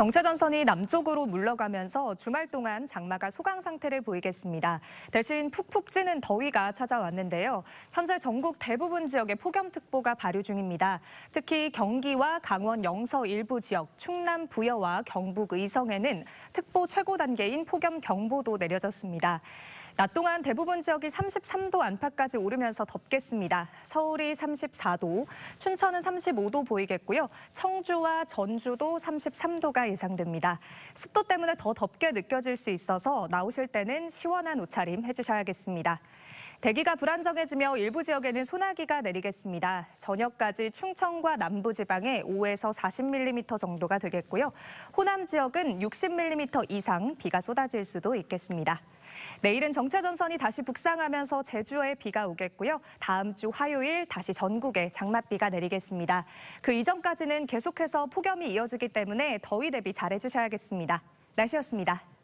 정체전선이 남쪽으로 물러가면서 주말 동안 장마가 소강 상태를 보이겠습니다. 대신 푹푹 찌는 더위가 찾아왔는데요. 현재 전국 대부분 지역에 폭염특보가 발효 중입니다. 특히 경기와 강원 영서 일부 지역, 충남 부여와 경북 의성에는 특보 최고 단계인 폭염 경보도 내려졌습니다. 낮 동안 대부분 지역이 33도 안팎까지 오르면서 덥겠습니다. 서울이 34도, 춘천은 35도 보이겠고요. 청주와 전주도 33도가 예상됩니다. 습도 때문에 더 덥게 느껴질 수 있어서 나오실 때는 시원한 옷차림 해주셔야겠습니다. 대기가 불안정해지며 일부 지역에는 소나기가 내리겠습니다. 저녁까지 충청과 남부지방에 5에서 40mm 정도가 되겠고요. 호남 지역은 60mm 이상 비가 쏟아질 수도 있겠습니다. 내일은 정체 전선이 다시 북상하면서 제주에 비가 오겠고요. 다음 주 화요일 다시 전국에 장맛비가 내리겠습니다. 그 이전까지는 계속해서 폭염이 이어지기 때문에 더위 대비 잘해주셔야겠습니다. 날씨였습니다.